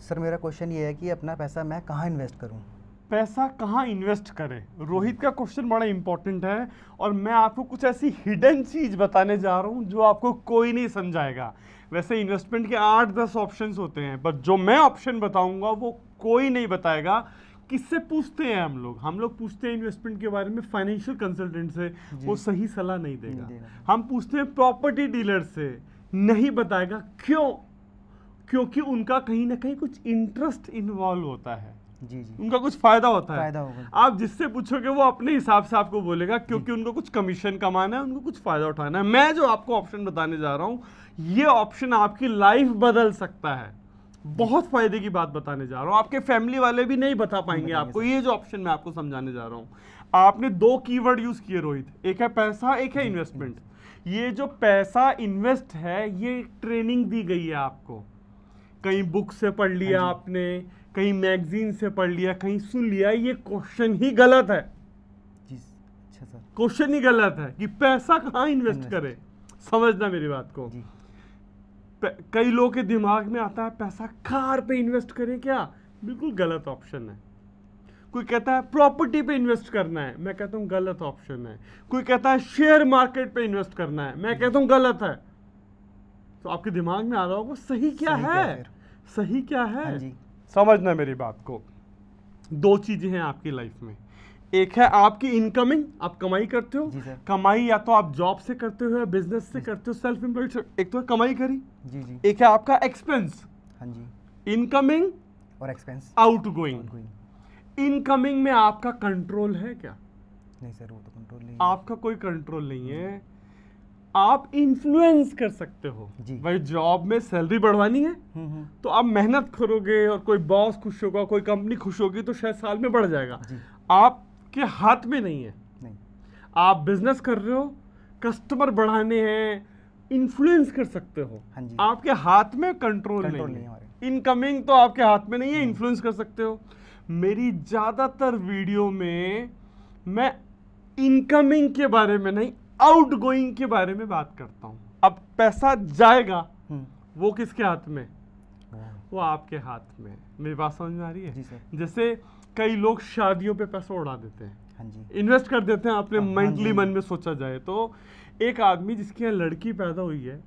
Sir मेरा question ये है कि अपना पैसा मैं कहाँ इन्वेस्ट करूँ पैसा कहाँ इन्वेस्ट करें रोहित का क्वेश्चन बड़ा इंपॉर्टेंट है और मैं आपको कुछ ऐसी हिडन चीज़ बताने जा रहा हूँ जो आपको कोई नहीं समझाएगा वैसे इन्वेस्टमेंट के आठ दस ऑप्शंस होते हैं पर जो मैं ऑप्शन बताऊंगा वो कोई नहीं बताएगा किससे पूछते हैं हम लोग हम लोग पूछते हैं इन्वेस्टमेंट के बारे में फाइनेंशियल कंसल्टेंट से वो सही सलाह नहीं देगा हम पूछते हैं प्रॉपर्टी डीलर से नहीं बताएगा क्यों क्योंकि उनका कहीं ना कहीं कुछ इंटरेस्ट इन्वॉल्व होता है जी जी उनका कुछ फायदा होता फायदा है होगा। आप जिससे पूछोगे वो अपने हिसाब से आपको बोलेगा क्योंकि उनको कुछ कमीशन कमाना है उनको कुछ फायदा उठाना है मैं जो आपको ऑप्शन बताने जा रहा हूँ ये ऑप्शन आपकी लाइफ बदल सकता है बहुत फायदे की बात बताने जा रहा हूँ आपके फैमिली वाले भी नहीं बता पाएंगे आपको ये जो ऑप्शन मैं आपको समझाने जा रहा हूँ आपने दो कीवर्ड यूज किए रोहित एक है पैसा एक है इन्वेस्टमेंट हम्म, हम्म। ये जो पैसा इन्वेस्ट है ये ट्रेनिंग दी गई है आपको कहीं बुक से पढ़ लिया हाँ आपने कहीं मैगजीन से पढ़ लिया कहीं सुन लिया ये क्वेश्चन ही गलत है क्वेश्चन अच्छा ही गलत है कि पैसा कहाँ इन्वेस्ट करे समझना मेरी बात को कई लोगों के दिमाग में आता है पैसा कार पे इन्वेस्ट करें क्या बिल्कुल गलत ऑप्शन है कोई कहता है प्रॉपर्टी पे इन्वेस्ट करना है मैं कहता हूँ गलत ऑप्शन है कोई कहता है शेयर मार्केट पे इन्वेस्ट करना है मैं कहता हूँ गलत है तो आपके दिमाग में आ रहा होगा सही क्या सही है क्या सही क्या है हाँ समझना मेरी बात को दो चीज़ें हैं आपकी लाइफ में एक है आपकी इनकमिंग आप कमाई करते हो कमाई या तो आप जॉब से करते हो या बिजनेस से करते हो सेल्फ एम्प्लॉयड एक तो कमाई करी जी जी एक है आपका एक्सपेंस हाँ जी इनकमिंग और एक्सपेंस आउट इनकमिंग में आपका कंट्रोल है क्या नहीं सर वो तो कंट्रोल नहीं आपका कोई कंट्रोल नहीं है आप इन्फ्लुएंस कर सकते हो भाई जॉब में सैलरी बढ़वानी है हम्म, हम्म। तो आप मेहनत करोगे और कोई बॉस खुश होगा कोई कंपनी खुश होगी तो शायद साल में बढ़ जाएगा आप आपके हाथ में नहीं है नहीं आप बिजनेस कर रहे हो कस्टमर बढ़ाने हैं इन्फ्लुएंस कर सकते हो हाँ जी आपके हाथ में कंट्रोल नहीं, नहीं है इनकमिंग तो आपके हाथ में नहीं है इन्फ्लुएंस कर सकते हो मेरी ज़्यादातर वीडियो में मैं इनकमिंग के बारे में नहीं आउट गोइंग के बारे में बात करता हूँ अब पैसा जाएगा हम्म। वो किसके हाथ में हाँ। वो आपके हाथ में मेरी बात समझ में आ रही है जैसे कई लोग शादियों पे पैसा उड़ा देते हैं हाँ इन्वेस्ट कर देते हैं अपने मेंटली हाँ, हाँ मन में सोचा जाए तो एक आदमी जिसकी यहाँ लड़की पैदा हुई है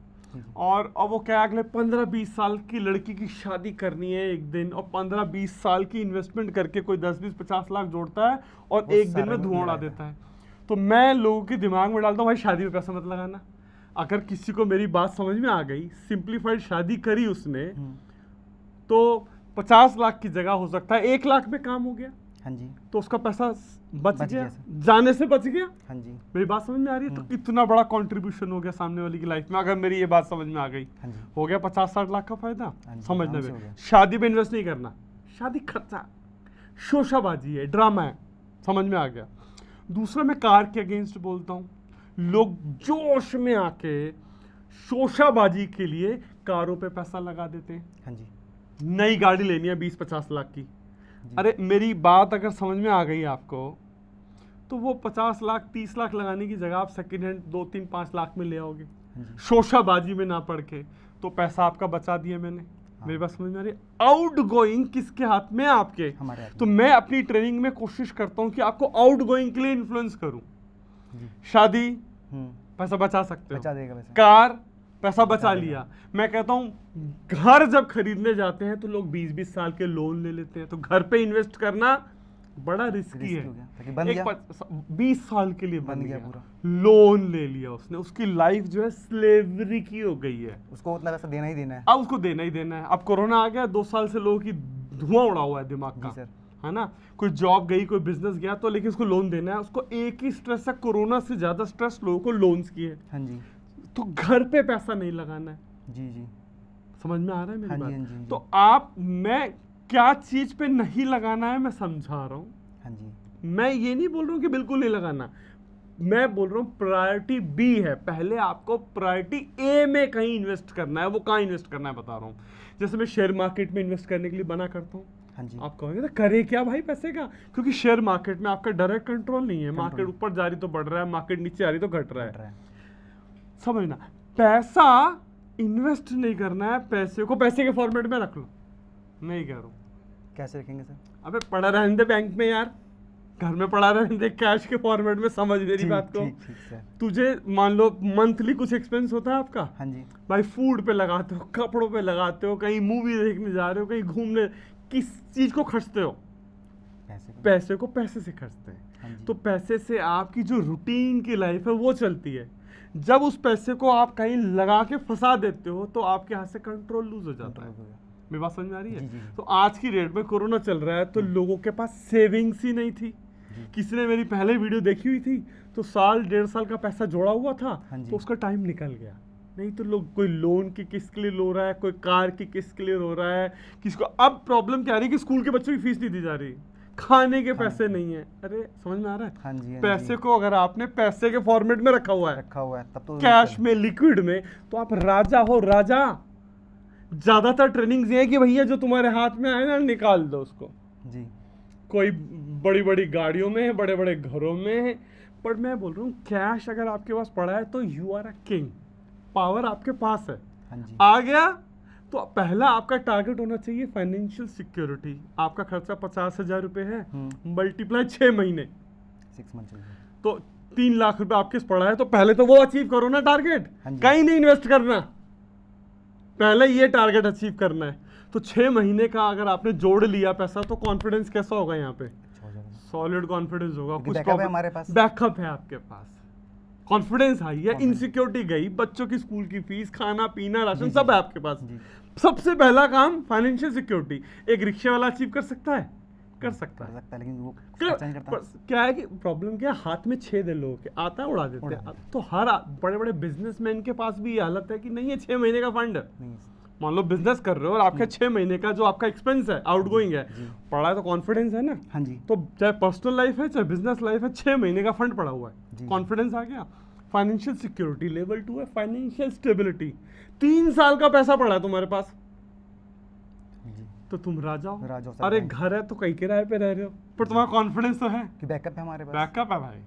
और अब वो क्या अगले पंद्रह बीस साल की लड़की की शादी करनी है एक दिन और पंद्रह बीस साल की इन्वेस्टमेंट करके कोई दस बीस पचास लाख जोड़ता है और एक दिन में धुआं उड़ा देता है तो मैं लोगों के दिमाग में डालता हूँ भाई शादी में पैसा मत लगाना अगर किसी को मेरी बात समझ में आ गई सिंप्लीफाइड शादी करी उसने हम्म। तो पचास लाख की जगह हो सकता है एक लाख में काम हो गया हाँ जी तो उसका पैसा बच, बच गया, गया जाने से बच गया हाँ जी मेरी बात समझ में आ रही है तो कितना हम्म। बड़ा कंट्रीब्यूशन हो गया सामने वाली की लाइफ में अगर मेरी ये बात समझ में आ गई हाँ हो गया पचास साठ लाख का फायदा हाँ समझने में शादी में इन्वेस्ट नहीं करना शादी खर्चा शोशाबाजी है ड्रामा है समझ में आ गया दूसरा मैं कार के अगेंस्ट बोलता हूँ लोग जोश में आके शोशाबाजी के लिए कारों पे पैसा लगा देते हैं हाँ जी नई गाड़ी लेनी है बीस पचास लाख की अरे मेरी बात अगर समझ में आ गई आपको तो वो पचास लाख तीस लाख लगाने की जगह आप सेकेंड हैंड दो तीन पाँच लाख में ले आओगे शोशाबाजी में ना पड़ के तो पैसा आपका बचा दिया मैंने हाँ। मेरे पास समझ में आ रही आउट गोइंग किसके हाथ में आपके हमारे तो मैं अपनी ट्रेनिंग में कोशिश करता हूँ कि आपको आउट गोइंग के लिए इन्फ्लुएंस करूँ शादी हम्म। पैसा बचा सकते बचा देगा कार पैसा बचा लिया मैं कहता हूँ घर जब खरीदने जाते हैं तो लोग बीस बीस साल के लोन ले लेते हैं तो घर पे इन्वेस्ट करना बड़ा रिस्की है बीस साल के लिए बन, गया पूरा लोन ले लिया उसने उसकी लाइफ जो है स्लेवरी की हो गई है उसको उतना पैसा देना ही देना है अब उसको देना ही देना है अब कोरोना आ गया दो साल से लोगों की धुआं उड़ा हुआ है दिमाग का है ना कोई जॉब गई कोई बिजनेस गया तो लेकिन उसको लोन देना है उसको एक ही स्ट्रेस है कोरोना से ज्यादा स्ट्रेस लोगों को लोन्स की है हाँ जी तो घर पे पैसा नहीं लगाना है जी जी समझ में आ रहा है मेरी हाँ बात हाँ हाँ तो आप मैं क्या चीज पे नहीं लगाना है मैं समझा रहा हूँ मैं ये नहीं बोल रहा हूँ कि बिल्कुल नहीं लगाना मैं बोल रहा हूँ प्रायोरिटी बी है पहले आपको प्रायोरिटी ए में कहीं इन्वेस्ट करना है वो कहाँ इन्वेस्ट करना है बता रहा हूँ जैसे मैं शेयर मार्केट में इन्वेस्ट करने के लिए बना करता हूँ आप कहोगे तो करे क्या भाई पैसे का क्योंकि शेयर मार्केट में आपका डायरेक्ट कंट्रोल नहीं है मार्केट ऊपर जा रही तो बढ़ रहा है मार्केट नीचे आ रही तो घट रहा है समझना पैसा इन्वेस्ट नहीं करना है पैसे को पैसे के फॉर्मेट में रख लो नहीं कह रहा हूँ कैसे रखेंगे सर अबे पड़ा रहने दे बैंक में यार घर में पड़ा रहने दे कैश के फॉर्मेट में समझ मेरी बात को तुझे मान लो मंथली कुछ एक्सपेंस होता है आपका हाँ जी भाई फूड पे लगाते हो कपड़ों पे लगाते हो कहीं मूवी देखने जा रहे हो कहीं घूमने किस चीज़ को खर्चते हो पैसे को पैसे को पैसे से खर्चते हैं हाँ तो पैसे से आपकी जो रूटीन की लाइफ है वो चलती है जब उस पैसे को आप कहीं लगा के फंसा देते हो तो आपके हाथ से कंट्रोल लूज हो जाता है मेरी बात समझ आ रही है तो आज की डेट में कोरोना चल रहा है तो लोगों के पास सेविंग्स ही नहीं थी किसी ने मेरी पहले वीडियो देखी हुई थी तो साल डेढ़ साल का पैसा जोड़ा हुआ था हाँ तो उसका टाइम निकल गया नहीं तो लोग कोई लोन की किस्त के लिए रो रहा है कोई कार की किस्त के लिए रो रहा है किसको अब प्रॉब्लम क्या आ रही है कि स्कूल के बच्चों की फीस नहीं दी जा रही खाने के हाँ। पैसे नहीं है अरे समझ में आ रहा है हाँ जी हाँ पैसे को अगर आपने पैसे के फॉर्मेट में रखा हुआ है रखा हुआ है तब तो कैश में लिक्विड में तो आप राजा हो राजा ज्यादातर ट्रेनिंग ये है कि भैया जो तुम्हारे हाथ में आए ना निकाल दो उसको जी कोई बड़ी बड़ी गाड़ियों में बड़े बड़े घरों में है पर मैं बोल रहा हूँ कैश अगर आपके पास पड़ा है तो you are a king power आपके पास है हाँ आ गया तो पहला आपका टारगेट होना चाहिए फाइनेंशियल सिक्योरिटी आपका खर्चा पचास हजार रुपए है मल्टीप्लाई हम्म। छह महीने तो तीन लाख रुपए आपके पड़ा है तो पहले तो वो अचीव करो ना टारगेट हाँ कहीं नहीं इन्वेस्ट करना पहले ये टारगेट अचीव करना है तो छह महीने का अगर आपने जोड़ लिया पैसा तो कॉन्फिडेंस कैसा होगा यहाँ पे सॉलिड अच्छा कॉन्फिडेंस होगा कुछ बैकअप है आपके पास कॉन्फिडेंस आई है इनसिक्योरिटी गई बच्चों की स्कूल की फीस खाना पीना राशन सब है आपके पास सबसे पहला काम फाइनेंशियल सिक्योरिटी एक रिक्शे वाला अचीव कर सकता है कर सकता है सकता है लेकिन वो कर, करता क्या है कि प्रॉब्लम क्या है हाथ में छेद है लोगों के आता उड़ा देते हैं तो हर बड़े बड़े बिजनेसमैन के पास भी ये हालत है कि नहीं है छह महीने का फंड मान लो बिजनेस कर रहे हो और आपके छह महीने का जो आपका एक्सपेंस है आउट गोइंग है पड़ा है तो कॉन्फिडेंस है ना हाँ जी तो चाहे पर्सनल लाइफ है चाहे बिजनेस लाइफ है छह महीने का फंड पड़ा हुआ है कॉन्फिडेंस आ गया फाइनेंशियल सिक्योरिटी लेवल टू है फाइनेंशियल स्टेबिलिटी तीन साल का पैसा पड़ा है तुम्हारे पास तो तुम राजा हो राजा अरे घर है तो कहीं किराए पे रह रहे हो पर तुम्हारा कॉन्फिडेंस तो है कि बैकअप है हमारे पास बैकअप है भाई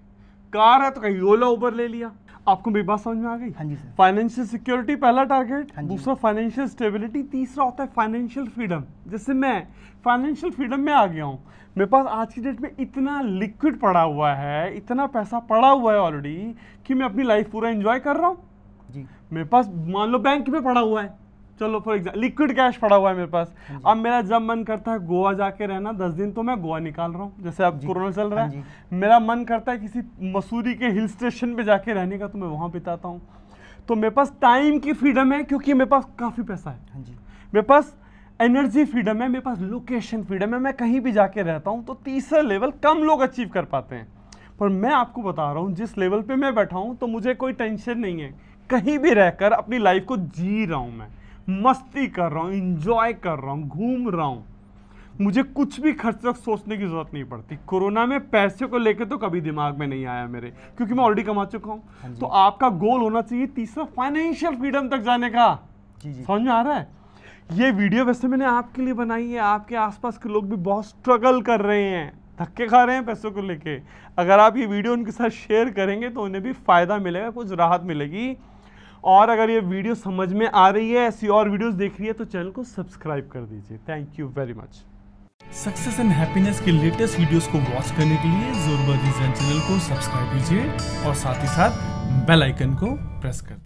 कार है तो कहीं ओला उबर ले लिया आपको मेरी बात समझ में आ गई हाँ जी सर फाइनेंशियल सिक्योरिटी पहला टारगेट हाँ दूसरा फाइनेंशियल स्टेबिलिटी तीसरा होता है फाइनेंशियल फ्रीडम जैसे मैं फाइनेंशियल फ्रीडम में आ गया हूँ मेरे पास आज की डेट में इतना लिक्विड पड़ा हुआ है इतना पैसा पड़ा हुआ है ऑलरेडी कि मैं अपनी लाइफ पूरा इंजॉय कर रहा हूँ जी मेरे पास मान लो बैंक में पड़ा हुआ है चलो फॉर एग्जाम्पल लिक्विड कैश पड़ा हुआ है मेरे पास हाँ अब मेरा जब मन करता है गोवा जाके रहना दस दिन तो मैं गोवा निकाल रहा हूँ जैसे अब कोरोना चल रहा हाँ है मेरा मन करता है किसी मसूरी के हिल स्टेशन पे जाके रहने का तो मैं वहाँ बिताता हूँ तो मेरे पास टाइम की फ्रीडम है क्योंकि मेरे पास काफ़ी पैसा हाँ है मेरे पास एनर्जी फ्रीडम है मेरे पास लोकेशन फ्रीडम है मैं कहीं भी जाके रहता हूँ तो तीसरा लेवल कम लोग अचीव कर पाते हैं पर मैं आपको बता रहा हूँ जिस लेवल पे मैं बैठा हूँ तो मुझे कोई टेंशन नहीं है कहीं भी रहकर अपनी लाइफ को जी रहा हूँ मैं मस्ती कर रहा हूँ इंजॉय कर रहा हूँ घूम रहा हूँ मुझे कुछ भी खर्च तक सोचने की ज़रूरत नहीं पड़ती कोरोना में पैसे को लेकर तो कभी दिमाग में नहीं आया मेरे क्योंकि मैं ऑलरेडी कमा चुका हूँ हाँ तो आपका गोल होना चाहिए तीसरा फाइनेंशियल फ्रीडम तक जाने का समझ में आ रहा है ये वीडियो वैसे मैंने आपके लिए बनाई है आपके आसपास के लोग भी बहुत स्ट्रगल कर रहे हैं धक्के खा रहे हैं पैसों को लेके अगर आप ये वीडियो उनके साथ शेयर करेंगे तो उन्हें भी फ़ायदा मिलेगा कुछ राहत मिलेगी और अगर ये वीडियो समझ में आ रही है ऐसी और वीडियोस देख रही है तो चैनल को सब्सक्राइब कर दीजिए thank you very much success and happiness के लेटेस्ट वीडियोस को वॉच करने के लिए जोरबाजी चैनल को सब्सक्राइब कीजिए और साथ ही साथ बेल आइकन को प्रेस कर